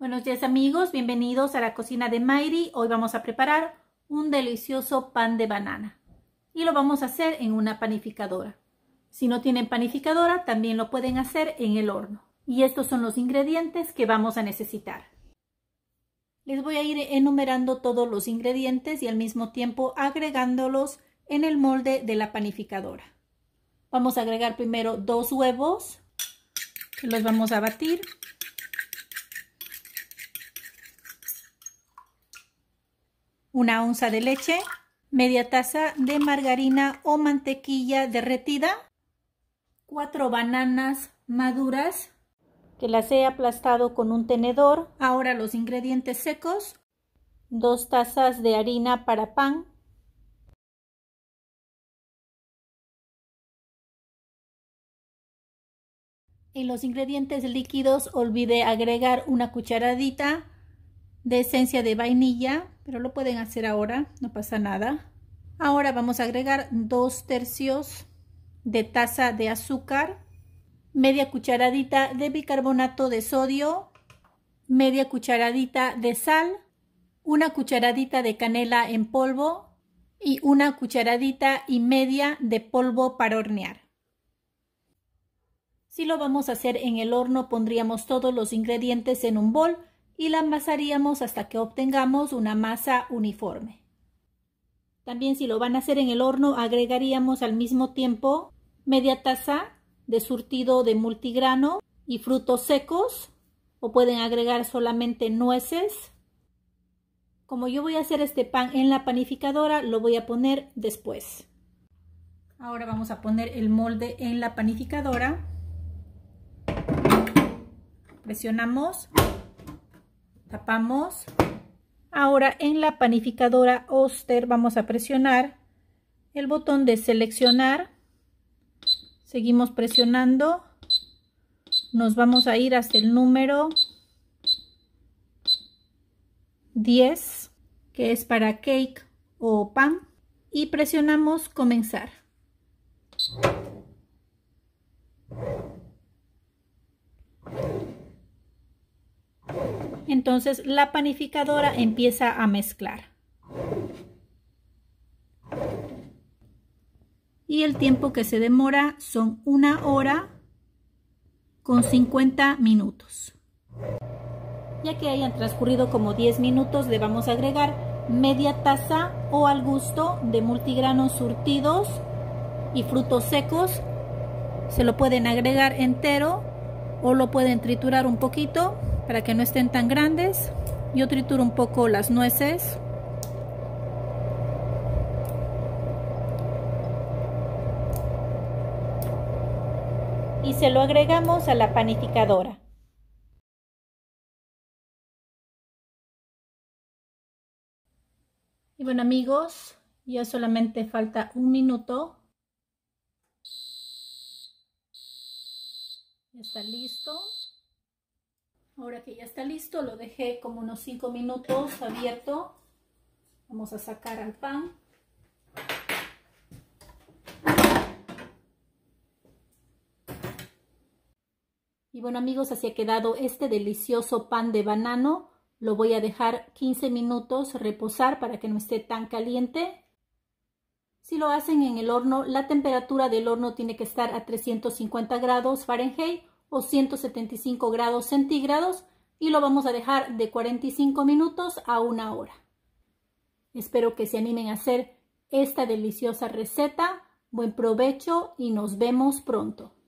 Buenos días amigos, bienvenidos a la cocina de Mayri. Hoy vamos a preparar un delicioso pan de banana y lo vamos a hacer en una panificadora. Si no tienen panificadora, también lo pueden hacer en el horno. Y estos son los ingredientes que vamos a necesitar. Les voy a ir enumerando todos los ingredientes y al mismo tiempo agregándolos en el molde de la panificadora. Vamos a agregar primero dos huevos, los vamos a batir una onza de leche, media taza de margarina o mantequilla derretida, cuatro bananas maduras que las he aplastado con un tenedor. Ahora los ingredientes secos. Dos tazas de harina para pan. En los ingredientes líquidos olvidé agregar una cucharadita de esencia de vainilla, pero lo pueden hacer ahora, no pasa nada. Ahora vamos a agregar dos tercios de taza de azúcar, media cucharadita de bicarbonato de sodio, media cucharadita de sal, una cucharadita de canela en polvo y una cucharadita y media de polvo para hornear. Si lo vamos a hacer en el horno, pondríamos todos los ingredientes en un bol y la amasaríamos hasta que obtengamos una masa uniforme. También si lo van a hacer en el horno agregaríamos al mismo tiempo media taza de surtido de multigrano y frutos secos o pueden agregar solamente nueces. Como yo voy a hacer este pan en la panificadora lo voy a poner después. Ahora vamos a poner el molde en la panificadora. Presionamos tapamos. Ahora en la panificadora Oster vamos a presionar el botón de seleccionar. Seguimos presionando. Nos vamos a ir hasta el número 10, que es para cake o pan. Y presionamos comenzar. Entonces la panificadora empieza a mezclar. Y el tiempo que se demora son una hora con 50 minutos. Ya que hayan transcurrido como 10 minutos, le vamos a agregar media taza o al gusto de multigranos surtidos y frutos secos. Se lo pueden agregar entero o lo pueden triturar un poquito para que no estén tan grandes. Yo trituro un poco las nueces. Y se lo agregamos a la panificadora. Y bueno amigos, ya solamente falta un minuto. Ya está listo. Ahora que ya está listo, lo dejé como unos 5 minutos abierto. Vamos a sacar al pan. Y bueno amigos, así ha quedado este delicioso pan de banano. Lo voy a dejar 15 minutos reposar para que no esté tan caliente. Si lo hacen en el horno, la temperatura del horno tiene que estar a 350 grados Fahrenheit o 175 grados centígrados y lo vamos a dejar de 45 minutos a una hora. Espero que se animen a hacer esta deliciosa receta. Buen provecho y nos vemos pronto.